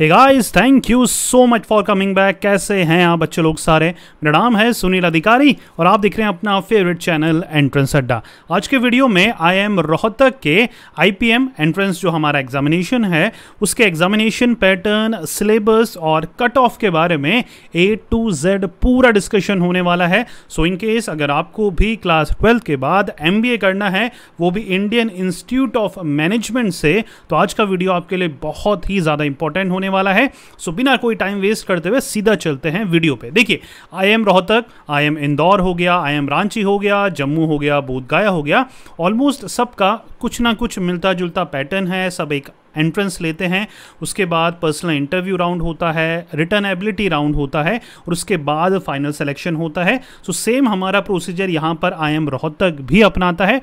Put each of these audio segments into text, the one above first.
Hey guys thank you so much for coming back कैसे हैं आप बच्चे लोग सारे मेरा नाम है सुनील अधिकारी और आप देख रहे हैं अपना फेवरेट चैनल एंट्रेंस अड्डा आज के वीडियो में आई एम रोहतक के आईपीएम एंट्रेंस जो हमारा एग्जामिनेशन है उसके एग्जामिनेशन पैटर्न सिलेबस और कट ऑफ के बारे में ए टू जेड पूरा डिस्कशन होने वाला है सो इन केस अगर आपको भी क्लास ट्वेल्थ के बाद एम करना है वो भी इंडियन इंस्टीट्यूट ऑफ मैनेजमेंट से तो आज का वीडियो आपके लिए बहुत ही ज़्यादा इंपॉर्टेंट होने होने वाला है सो बिना कोई टाइम वेस्ट करते हुए सीधा चलते हैं वीडियो पे देखिए I M Rohtak I M Indore हो गया आई एम रांची हो गया जम्मू हो गया बोधगाया हो गया ऑलमोस्ट सबका कुछ ना कुछ मिलता जुलता पैटर्न है सब एक एंट्रेंस लेते हैं उसके बाद पर्सनल इंटरव्यू राउंड होता है रिटर्न एबिलिटी राउंड होता है और उसके बाद फाइनल सेलेक्शन होता है सो so, सेम हमारा प्रोसीजर यहाँ पर आई एम रोहतक भी अपनाता है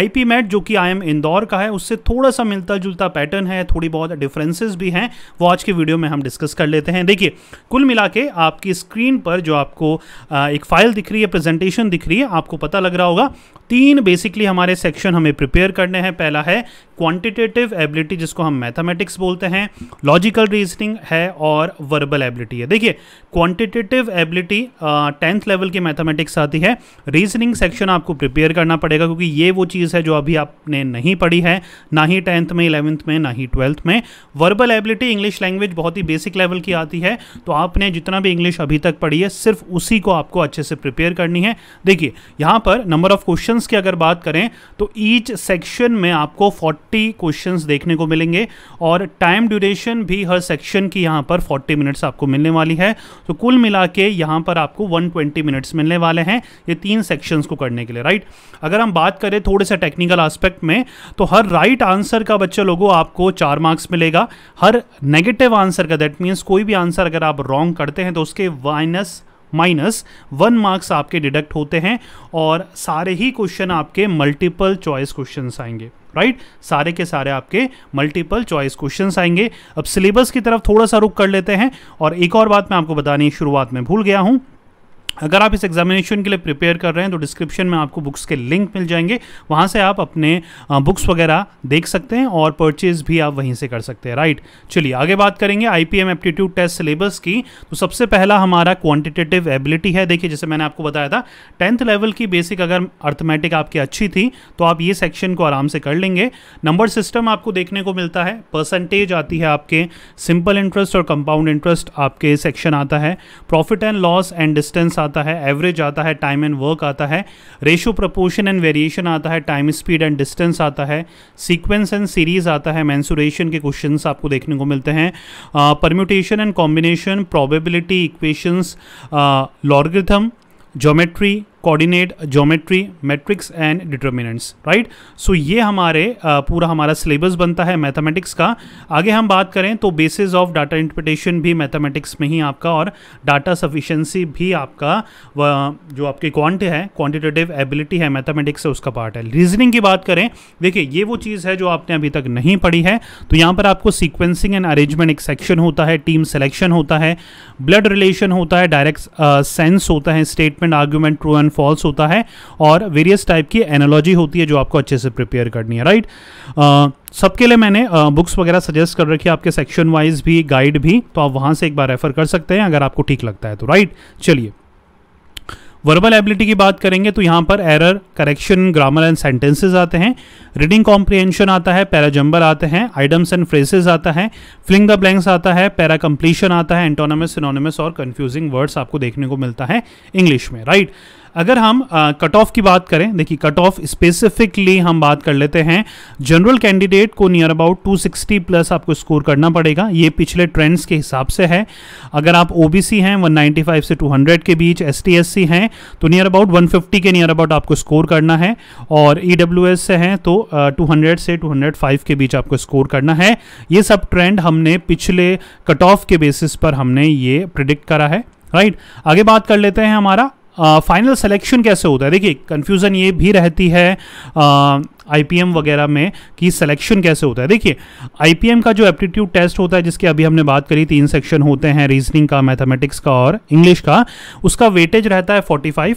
आई पी मैट जो कि आई एम इंदौर का है उससे थोड़ा सा मिलता जुलता पैटर्न है थोड़ी बहुत डिफरेंसेस भी हैं वो आज के वीडियो में हम डिस्कस कर लेते हैं देखिए कुल मिला के आपकी स्क्रीन पर जो आपको एक फाइल दिख रही है प्रेजेंटेशन दिख रही है आपको पता लग रहा होगा तीन बेसिकली हमारे सेक्शन हमें प्रिपेयर करने हैं पहला है क्वांटिटेटिव एबिलिटी जिसको हम मैथमेटिक्स बोलते हैं लॉजिकल रीजनिंग है और वर्बल एबिलिटी है देखिए क्वांटिटेटिव एबिलिटी टेंथ लेवल के मैथमेटिक्स आती है रीजनिंग सेक्शन आपको प्रिपेयर करना पड़ेगा क्योंकि ये वो चीज़ है जो अभी आपने नहीं पढ़ी है ना ही टेंथ में इलेवंथ में ना ही ट्वेल्थ में वर्बल एबिलिटी इंग्लिश लैंग्वेज बहुत ही बेसिक लेवल की आती है तो आपने जितना भी इंग्लिश अभी तक पढ़ी है सिर्फ उसी को आपको अच्छे से प्रिपेयर करनी है देखिए यहाँ पर नंबर ऑफ क्वेश्चन की अगर बात करें तो ईच सेक्शन में आपको 40 क्वेश्चंस देखने को मिलेंगे और टाइम ड्यूरेशन भी हर सेक्शन की यहाँ पर 40 मिनट्स आपको मिलने वाली है तो कुल मिला के यहाँ पर आपको 120 मिनट्स मिलने वाले हैं ये तीन सेक्शंस को करने के लिए राइट अगर हम बात करें थोड़े से टेक्निकल आस्पेक्ट में तो हर राइट आंसर का बच्चे लोगों आपको चार मार्क्स मिलेगा हर नेगेटिव आंसर का दैट मीन्स कोई भी आंसर अगर आप रॉन्ग करते हैं तो उसके माइनस माइनस वन मार्क्स आपके डिडक्ट होते हैं और सारे ही क्वेश्चन आपके मल्टीपल चॉइस क्वेश्चन आएंगे राइट सारे के सारे आपके मल्टीपल चॉइस क्वेश्चन आएंगे अब सिलेबस की तरफ थोड़ा सा रुक कर लेते हैं और एक और बात मैं आपको बतानी शुरुआत में भूल गया हूं अगर आप इस एग्जामिनेशन के लिए प्रिपेयर कर रहे हैं तो डिस्क्रिप्शन में आपको बुक्स के लिंक मिल जाएंगे वहाँ से आप अपने बुक्स वगैरह देख सकते हैं और परचेज भी आप वहीं से कर सकते हैं राइट चलिए आगे बात करेंगे I P aptitude test syllabus की तो सबसे पहला हमारा क्वान्टिटेटिव एबिलिटी है देखिए जैसे मैंने आपको बताया था टेंथ लेवल की बेसिक अगर अर्थमेटिक आपकी अच्छी थी तो आप ये सेक्शन को आराम से कर लेंगे नंबर सिस्टम आपको देखने को मिलता है परसेंटेज आती है आपके सिंपल इंटरेस्ट और कंपाउंड इंटरेस्ट आपके सेक्शन आता है profit and loss and distance आता है एवरेज आता है टाइम एंड वर्क आता है रेशो प्रपोर्शन एंड वेरिएशन आता है टाइम स्पीड एंड डिस्टेंस आता है सीक्वेंस एंड सीरीज आता है मैंसुरेशन के क्वेश्चन आपको देखने को मिलते हैं permutation and combination probability equations logarithm geometry coordinate geometry matrix and determinants right so ये हमारे पूरा हमारा सिलेबस बनता है मैथमेटिक्स का आगे हम बात करें तो बेसिस ऑफ डाटा इंटरप्रिटेशन भी मैथमेटिक्स में ही आपका और डाटा सफिशेंसी भी आपका जो आपकी क्वांट है क्वांटिटेटिव एबिलिटी है मैथमेटिक्स से उसका पार्ट है रीजनिंग की बात करें देखिए ये वो चीज़ है जो आपने अभी तक नहीं पढ़ी है तो यहाँ पर आपको सीक्वेंसिंग एंड अरेंजमेंट एक सेक्शन होता है टीम सेलेक्शन होता है ब्लड रिलेशन होता है डायरेक्ट सेंस होता है statement argument true and false होता है और वेरियस टाइप की एनोलॉजी होती है जो आपको अच्छे से प्रिपेयर करनी है राइट सबके लिए मैंने बुक्स वगैरह सजेस्ट कर रखी है आपके सेक्शन वाइज भी गाइड भी तो आप वहां से एक बार रेफर कर सकते हैं अगर आपको ठीक लगता है तो राइट चलिए वर्बल एबिलिटी की बात करेंगे तो यहाँ पर error correction grammar and sentences आते हैं रीडिंग कॉम्प्रीहेंशन आता है पैराजम्बर आते हैं आइटम्स एंड फ्रेसेस आता है फ्लिंग द ब्लैंक्स आता है पैरा कंप्लीशन आता है एंटोनमस सिनोनमस और कंफ्यूजिंग वर्ड्स आपको देखने को मिलता है इंग्लिश में राइट right? अगर हम कट ऑफ की बात करें देखिए कट ऑफ स्पेसिफिकली हम बात कर लेते हैं जनरल कैंडिडेट को नियर अबाउट 260 प्लस आपको स्कोर करना पड़ेगा ये पिछले ट्रेंड्स के हिसाब से है अगर आप ओबीसी हैं 195 से 200 के बीच एस टी हैं तो नियर अबाउट 150 के नियर अबाउट आपको स्कोर करना है और ई e से हैं तो टू uh, से 205 के बीच आपको स्कोर करना है ये सब ट्रेंड हमने पिछले कट ऑफ के बेसिस पर हमने ये प्रिडिक्ट करा है राइट right? आगे बात कर लेते हैं हमारा फाइनल सिलेक्शन कैसे होता है देखिए कन्फ्यूज़न ये भी रहती है आई वगैरह में कि सिलेक्शन कैसे होता है देखिए आई का जो एप्टीट्यूड टेस्ट होता है जिसकी अभी हमने बात करी तीन सेक्शन होते हैं रीजनिंग का मैथमेटिक्स का और इंग्लिश का उसका वेटेज रहता है 45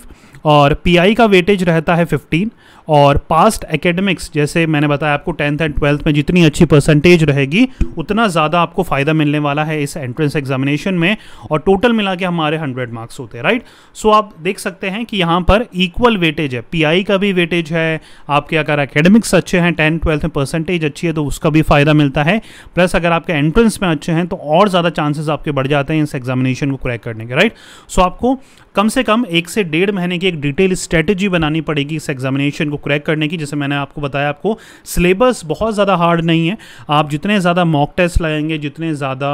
और पी का वेटेज रहता है 15 और पास्ट एकेडमिक्स जैसे मैंने बताया आपको टेंथ एंड ट्वेल्थ में जितनी अच्छी परसेंटेज रहेगी उतना ज़्यादा आपको फ़ायदा मिलने वाला है इस एंट्रेंस एग्जामिनेशन में और टोटल मिला के हमारे हंड्रेड मार्क्स होते हैं राइट सो आप देख सकते हैं कि यहाँ पर इक्वल वेटेज है पी का भी वेटेज है आपके अगर एकेडमिक्स अच्छे हैं टेंथ ट्वेल्थ में परसेंटेज अच्छी है तो उसका भी फ़ायदा मिलता है प्लस अगर आपके एंट्रेंस में अच्छे हैं तो और ज़्यादा चांसेस आपके बढ़ जाते हैं इस एग्जामिनेशन को क्रैक करने के राइट सो so, आपको कम से कम एक से डेढ़ महीने की एक डिटेल स्ट्रेटजी बनानी पड़ेगी इस एग्जामिनेशन को क्रैक करने की जैसे मैंने आपको बताया आपको सिलेबस बहुत ज़्यादा हार्ड नहीं है आप जितने ज़्यादा मॉक टेस्ट लगाएंगे जितने ज़्यादा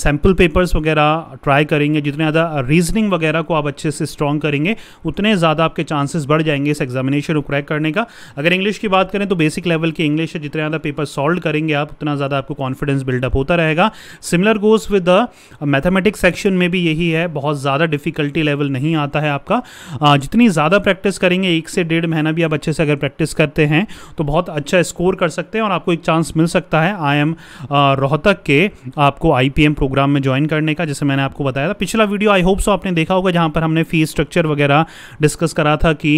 सैम्पल पेपर्स वगैरह ट्राई करेंगे जितने ज़्यादा रीजनिंग वगैरह को आप अच्छे से स्ट्रॉन्ग करेंगे उतने ज़्यादा आपके चांसेस बढ़ जाएंगे इस एग्जामिनेशन को क्रैक करने का अगर इंग्लिश की बात करें तो बेसिक लेवल की इंग्लिश है जितने ज़्यादा पेपर सॉल्व करेंगे आप उतना ज़्यादा आपको कॉन्फिडेंस बिल्डअप होता रहेगा similar goes with the mathematics section में भी यही है बहुत ज़्यादा डिफिकल्टी लेवल नहीं आता है आपका जितनी ज़्यादा प्रैक्टिस करेंगे एक से डेढ़ महीना भी आप अच्छे से अगर प्रैक्टिस करते हैं तो बहुत अच्छा स्कोर कर सकते हैं और आपको एक चांस मिल सकता है आई एम रोहतक के आपको आई प्रोग्राम में ज्वाइन करने का जैसे मैंने आपको बताया था पिछला वीडियो आई होप सो आपने देखा होगा जहाँ पर हमने फीस स्ट्रक्चर वगैरह डिस्कस करा था कि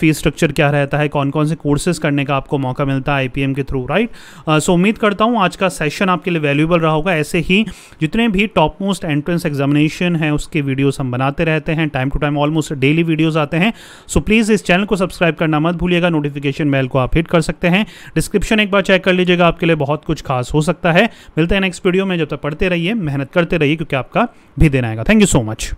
फीस स्ट्रक्चर क्या रहता है कौन कौन से कोर्सेज करने का आपको मौका मिलता है आई के थ्रू राइट सो उम्मीद करता हूँ आज का सेशन आपके लिए वैल्यूबल रहा होगा ऐसे ही जितने भी टॉप मोस्ट एंट्रेंस एग्जामिनेशन है उसके वीडियोस हम बनाते रहे रहते हैं time to time almost daily videos आते हैं सो प्लीज़ इस चैनल को सब्सक्राइब करना मत भूलिएगा नोटिफिकेशन बेल को आप हिट कर सकते हैं डिस्क्रिप्शन एक बार चेक कर लीजिएगा आपके लिए बहुत कुछ खास हो सकता है मिलते हैं नेक्स्ट वीडियो में जब तक पढ़ते रहिए मेहनत करते रहिए क्योंकि आपका भी दिन आएगा थैंक यू सो मच